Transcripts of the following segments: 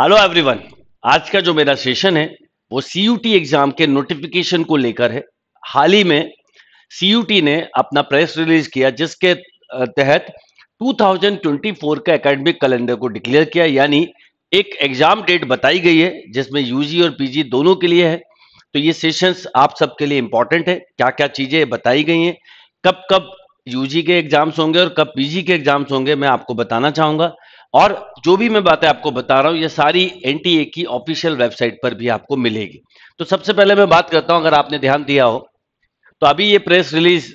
hello everyone आज का जो मेरा सेशन है वो सीयूटी एग्जाम के नोटिफिकेशन को लेकर है हाल ही में सीयूटी ने अपना प्रेस रिलीज किया जिसके तहत 2024 का एकेडमिक कैलेंडर को डिक्लेयर किया यानी एक एग्जाम डेट बताई गई है जिसमें यूजी और पीजी दोनों के लिए है तो ये सेशंस आप सबके लिए इंपॉर्टेंट है क्या क्या चीजें बताई गई हैं कब कब यूजी के एग्जाम्स होंगे और कब पीजी के एग्जाम्स होंगे मैं आपको बताना चाहूंगा और जो भी मैं बातें आपको बता रहा हूं ये सारी एनटीए की ऑफिशियल वेबसाइट पर भी आपको मिलेगी तो सबसे पहले मैं बात करता हूं अगर आपने ध्यान दिया हो तो अभी ये प्रेस रिलीज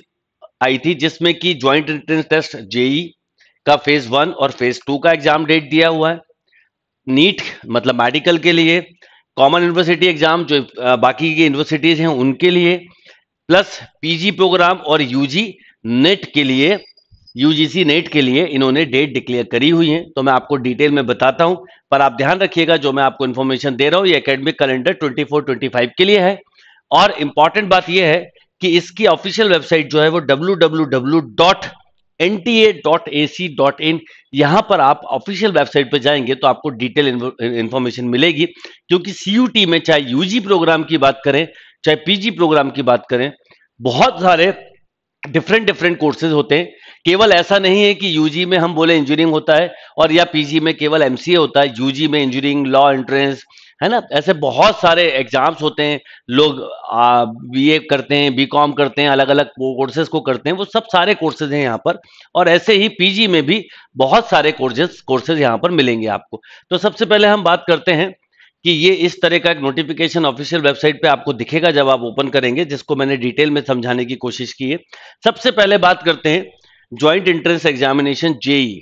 आई थी जिसमें कि ज्वाइंट एंट्रेंस टेस्ट जेई का फेज वन और फेज टू का एग्जाम डेट दिया हुआ है नीट मतलब मेडिकल के लिए कॉमन यूनिवर्सिटी एग्जाम जो बाकी की यूनिवर्सिटीज हैं उनके लिए प्लस पीजी प्रोग्राम और यूजी नेट के लिए यूजीसी नेट e के लिए इन्होंने डेट डिक्लेयर करी हुई है तो मैं आपको डिटेल में बताता हूं पर आप ध्यान रखिएगा जो मैं आपको इन्फॉर्मेशन दे रहा हूं ये एकेडमिक कैलेंडर 24 25 के लिए है और इंपॉर्टेंट बात यह है कि इसकी ऑफिशियल वेबसाइट जो है वो डब्ल्यू इन यहां पर आप ऑफिशियल वेबसाइट पर जाएंगे तो आपको डिटेल इंफॉर्मेशन मिलेगी क्योंकि सीयूटी में चाहे यूजी प्रोग्राम की बात करें चाहे पीजी प्रोग्राम की बात करें बहुत सारे डिफरेंट डिफरेंट कोर्सेज होते हैं केवल ऐसा नहीं है कि यूजी में हम बोले इंजीनियरिंग होता है और या पीजी में केवल एमसीए होता है यूजी में इंजीनियरिंग लॉ एंट्रेंस है ना ऐसे बहुत सारे एग्जाम्स होते हैं लोग बीए करते हैं बीकॉम करते हैं अलग अलग कोर्सेज को करते हैं वो सब सारे कोर्सेज हैं यहाँ पर और ऐसे ही पीजी में भी बहुत सारे कोर्सेज कोर्सेज यहाँ पर मिलेंगे आपको तो सबसे पहले हम बात करते हैं कि ये इस तरह का एक नोटिफिकेशन ऑफिशियल वेबसाइट पे आपको दिखेगा जब आप ओपन करेंगे जिसको मैंने डिटेल में समझाने की कोशिश की है सबसे पहले बात करते हैं joint entrance examination JEE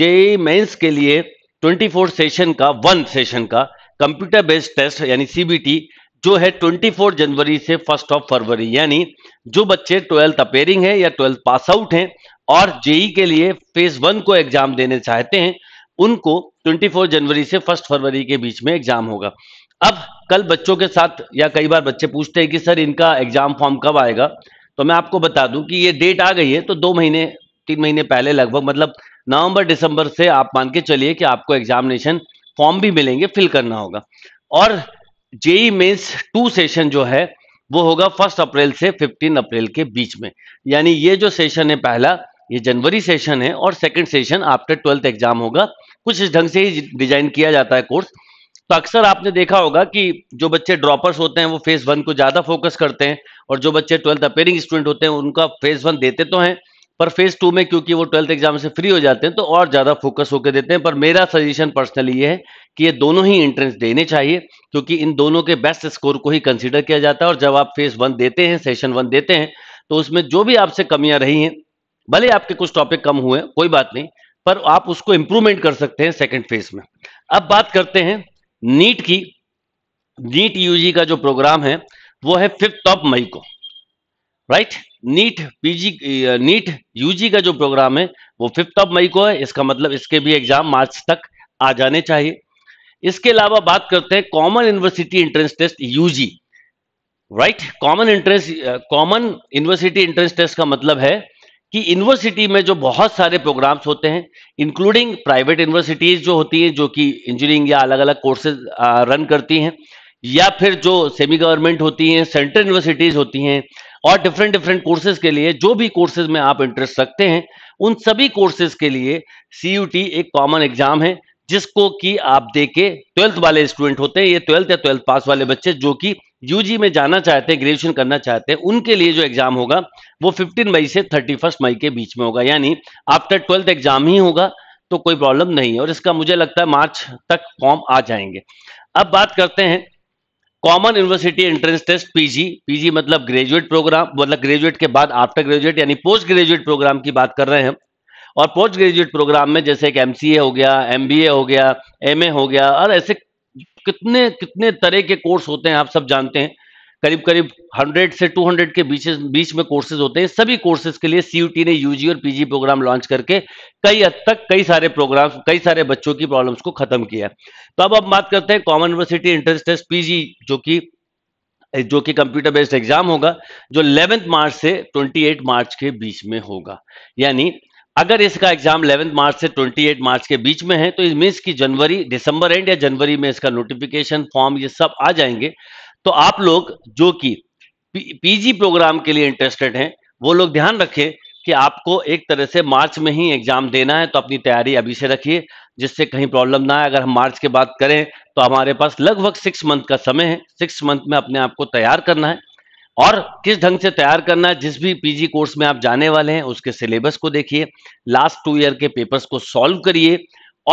JEE mains के लिए 24 सेशन का वन सेशन का कंप्यूटर बेस्ड टेस्ट यानी सीबीटी जो है 24 जनवरी से फर्स्ट ऑफ फरवरी यानी जो बच्चे ट्वेल्थ अपेयरिंग है या ट्वेल्थ पास आउट हैं और जेई e के लिए फेज वन को एग्जाम देने चाहते हैं उनको 24 जनवरी से 1 फरवरी के बीच में एग्जाम होगा अब कल बच्चों के साथ या कई बार बच्चे पूछते हैं कि सर इनका एग्जाम फॉर्म कब आएगा तो मैं आपको बता दूं कि ये डेट आ गई है तो दो महीने तीन महीने पहले लगभग मतलब नवंबर दिसंबर से आप मान के चलिए कि आपको एग्जामिनेशन फॉर्म भी मिलेंगे फिल करना होगा और जेई मेन्स टू सेशन जो है वो होगा फर्स्ट अप्रैल से फिफ्टीन अप्रैल के बीच में यानी ये जो सेशन है पहला ये जनवरी सेशन है और second session after twelfth exam होगा कुछ इस ढंग से ही डिजाइन किया जाता है कोर्स तो अक्सर आपने देखा होगा कि जो बच्चे ड्रॉपर्स होते हैं वो फेज वन को ज्यादा फोकस करते हैं और जो बच्चे ट्वेल्थ अपेयरिंग स्टूडेंट होते हैं उनका फेज वन देते तो हैं पर फेज टू में क्योंकि वो ट्वेल्थ एग्जाम से फ्री हो जाते हैं तो और ज़्यादा फोकस होकर देते हैं पर मेरा सजेशन पर्सनली ये है कि ये दोनों ही एंट्रेंस देने चाहिए क्योंकि इन दोनों के बेस्ट स्कोर को ही कंसिडर किया जाता है और जब आप फेज वन देते हैं सेशन वन देते हैं तो उसमें जो भी आपसे कमियां रही हैं भले आपके कुछ टॉपिक कम हुए कोई बात नहीं पर आप उसको इंप्रूवमेंट कर सकते हैं सेकेंड फेज में अब बात करते हैं नीट की नीट यूजी का जो प्रोग्राम है वो है फिफ्थ ऑफ मई को right NEET PG NEET UG का जो प्रोग्राम है वो फिफ्थ ऑफ मई को है इसका मतलब इसके भी एग्जाम मार्च तक आ जाने चाहिए इसके अलावा बात करते हैं common university entrance test UG right common entrance common university entrance test का मतलब है कि यूनिवर्सिटी में जो बहुत सारे प्रोग्राम्स होते हैं इंक्लूडिंग प्राइवेट यूनिवर्सिटीज जो होती हैं जो कि इंजीनियरिंग या अलग अलग कोर्सेज रन करती हैं या फिर जो सेमी गवर्नमेंट होती हैं सेंट्रल यूनिवर्सिटीज होती हैं और डिफरेंट डिफरेंट कोर्सेज के लिए जो भी कोर्सेज में आप इंटरेस्ट रखते हैं उन सभी कोर्सेज के लिए सी एक कॉमन एग्जाम है जिसको कि आप देके ट्वेल्थ वाले स्टूडेंट होते हैं ये ट्वेल्थ या ट्वेल्थ पास वाले बच्चे जो कि यूजी में जाना चाहते हैं ग्रेजुएशन करना चाहते हैं उनके लिए जो एग्जाम होगा वो 15 मई से 31 मई के बीच में होगा यानी आफ्टर ट्वेल्थ एग्जाम ही होगा तो कोई प्रॉब्लम नहीं है और इसका मुझे लगता है मार्च तक फॉर्म आ जाएंगे अब बात करते हैं common university entrance test PG PG मतलब ग्रेजुएट प्रोग्राम मतलब ग्रेजुएट के बाद आफ्टर ग्रेजुएट यानी पोस्ट ग्रेजुएट प्रोग्राम की बात कर रहे हैं और पोस्ट ग्रेजुएट प्रोग्राम में जैसे एक एम हो गया एम हो गया एम हो गया और ऐसे कितने कितने तरह के कोर्स होते हैं आप सब जानते हैं करीब करीब 100 से 200 के बीच बीच में कोर्सेज होते हैं सभी कोर्सेज के लिए सीयूटी ने यूजी और पीजी प्रोग्राम लॉन्च करके कई हद तक कई सारे प्रोग्राम कई सारे बच्चों की प्रॉब्लम्स को खत्म किया तो अब अब बात करते हैं common university entrance test PG जो कि जो कि कंप्यूटर बेस्ड एग्जाम होगा जो 11 मार्च से 28 मार्च के बीच में होगा यानी अगर इसका एग्जाम इलेवेंथ मार्च से 28 मार्च के बीच में है तो इस मीन्स की जनवरी दिसंबर एंड या जनवरी में इसका नोटिफिकेशन फॉर्म ये सब आ जाएंगे तो आप लोग जो कि पीजी प्रोग्राम के लिए इंटरेस्टेड हैं वो लोग ध्यान रखें कि आपको एक तरह से मार्च में ही एग्जाम देना है तो अपनी तैयारी अभी से रखिए जिससे कहीं प्रॉब्लम ना आए अगर हम मार्च के बाद करें तो हमारे पास लगभग सिक्स मंथ का समय है सिक्स मंथ में अपने आप को तैयार करना है और किस ढंग से तैयार करना है जिस भी पीजी कोर्स में आप जाने वाले हैं उसके सिलेबस को देखिए लास्ट टू ईयर के पेपर्स को सॉल्व करिए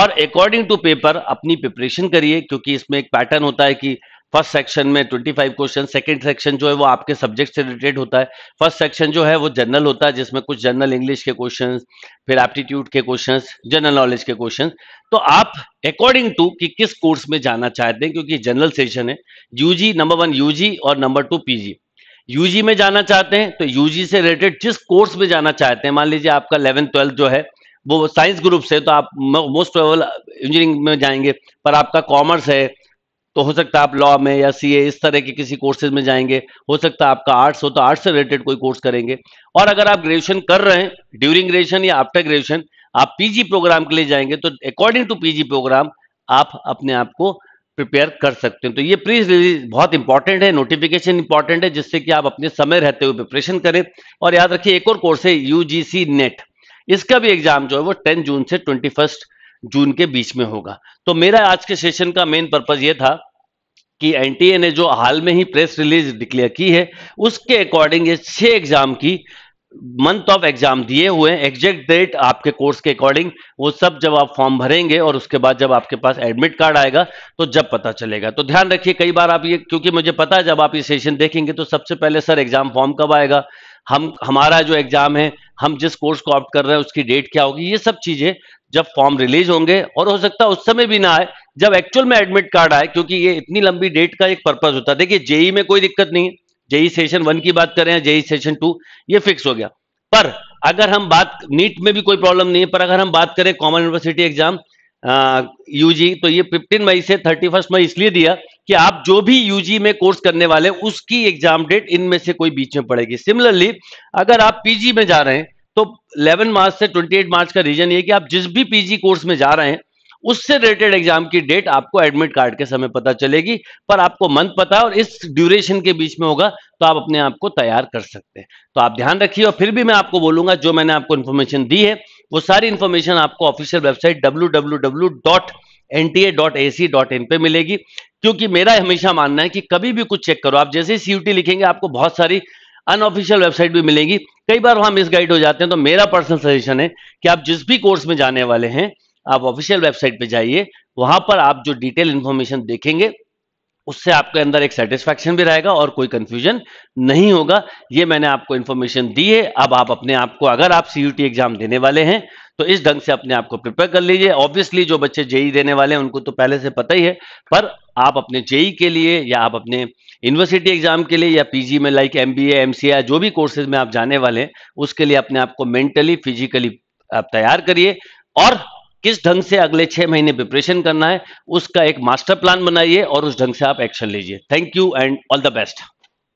और अकॉर्डिंग टू पेपर अपनी प्रिपरेशन करिए क्योंकि इसमें एक पैटर्न होता है कि फर्स्ट सेक्शन में 25 क्वेश्चन सेकेंड सेक्शन जो है वो आपके सब्जेक्ट से रिलेटेड होता है फर्स्ट सेक्शन जो है वो जनरल होता है जिसमें कुछ जनरल इंग्लिश के क्वेश्चन फिर एप्टीट्यूड के क्वेश्चन जनरल नॉलेज के क्वेश्चन तो आप अकॉर्डिंग टू कि किस कोर्स में जाना चाहते हैं क्योंकि जनरल सेशन है यूजी नंबर वन यूजी और नंबर टू पीजी यूजी में जाना चाहते हैं तो यूजी से रिलेटेड जिस कोर्स में जाना चाहते हैं मान लीजिए आपका इलेवन ट्वेल्थ जो है वो साइंस ग्रुप से तो आप मोस्ट प्रोबेबल इंजीनियरिंग में जाएंगे पर आपका कॉमर्स है तो हो सकता है आप लॉ में या सीए इस तरह के किसी कोर्सेज में जाएंगे हो सकता है आपका आर्ट्स हो तो आर्ट्स से रिलेटेड कोई कोर्स करेंगे और अगर आप ग्रेजुएशन कर रहे हैं ड्यूरिंग ग्रेजुएशन या आफ्टर ग्रेजुएशन आप पीजी प्रोग्राम के लिए जाएंगे तो अकॉर्डिंग टू पीजी प्रोग्राम आप अपने आप को प्रिपेयर कर सकते हैं तो ये प्री रिलीज बहुत इंपॉर्टेंट है नोटिफिकेशन इंपॉर्टेंट है जिससे कि आप अपने समय रहते हुए प्रिपरेशन करें और याद रखिए एक और कोर्स है यूजीसी नेट इसका भी एग्जाम जो है वो 10 जून से 21 जून के बीच में होगा तो मेरा आज के सेशन का मेन पर्पज ये था कि एनटीए ने जो हाल में ही प्रेस रिलीज डिक्लेयर की है उसके अकॉर्डिंग ये छह एग्जाम की मंथ ऑफ एग्जाम दिए हुए एग्जैक्ट डेट आपके कोर्स के अकॉर्डिंग वो सब जब आप फॉर्म भरेंगे और उसके बाद जब आपके पास एडमिट कार्ड आएगा तो जब पता चलेगा तो ध्यान रखिए कई बार आप ये क्योंकि मुझे पता है जब आप ये सेशन देखेंगे तो सबसे पहले सर एग्जाम फॉर्म कब आएगा हम हमारा जो एग्जाम है हम जिस कोर्स को ऑप्ट कर रहे हैं उसकी डेट क्या होगी ये सब चीजें जब फॉर्म रिलीज होंगे और हो सकता है उस समय भी ना आए जब एक्चुअल में एडमिट कार्ड आए क्योंकि ये इतनी लंबी डेट का एक पर्पज होता है देखिए जेई में कोई दिक्कत नहीं है जेई सेशन वन की बात करें जेई सेशन टू ये फिक्स हो गया पर अगर हम बात नीट में भी कोई प्रॉब्लम नहीं है पर अगर हम बात करें कॉमन यूनिवर्सिटी एग्जाम यूजी तो ये 15 मई से 31 मई इसलिए दिया कि आप जो भी यूजी में कोर्स करने वाले उसकी एग्जाम डेट इनमें से कोई बीच में पड़ेगी सिमिलरली अगर आप पीजी में जा रहे हैं तो 11 मार्च से 28 मार्च का रीजन ये कि आप जिस भी पीजी कोर्स में जा रहे हैं उससे रिलेटेड एग्जाम की डेट आपको एडमिट कार्ड के समय पता चलेगी पर आपको मंथ पता है और इस ड्यूरेशन के बीच में होगा तो आप अपने आप को तैयार कर सकते हैं तो आप ध्यान रखिए और फिर भी मैं आपको बोलूंगा जो मैंने आपको इन्फॉर्मेशन दी है वो सारी इन्फॉर्मेशन आपको ऑफिशियल वेबसाइट डब्ल्यू nta.ac.in पे मिलेगी क्योंकि मेरा हमेशा मानना है कि कभी भी कुछ चेक करो आप जैसे ही सीयूटी लिखेंगे आपको बहुत सारी अनऑफिशियल वेबसाइट भी मिलेगी कई बार वहां मिसगाइड हो जाते हैं तो मेरा पर्सनल सजेशन है कि आप जिस भी कोर्स में जाने वाले हैं आप ऑफिशियल वेबसाइट पे जाइए वहां पर आप जो डिटेल इंफॉर्मेशन देखेंगे उससे आपके अंदर एक सेटिस्फैक्शन भी रहेगा और कोई कंफ्यूजन नहीं होगा ये मैंने आपको इन्फॉर्मेशन दी है अब आप अपने आप को अगर आप सी एग्जाम देने वाले हैं तो इस ढंग से अपने आप को प्रिपेयर कर लीजिए ऑब्वियसली जो बच्चे जेई e देने वाले हैं उनको तो पहले से पता ही है पर आप अपने जेई e के लिए या आप अपने यूनिवर्सिटी एग्जाम के लिए या पीजी में लाइक एमबीए एमसीए जो भी कोर्सेज में आप जाने वाले हैं उसके लिए अपने आप को मेंटली फिजिकली आप तैयार करिए और किस ढंग से अगले छह महीने प्रिपरेशन करना है उसका एक मास्टर प्लान बनाइए और उस ढंग से आप एक्शन लीजिए thank you and all the best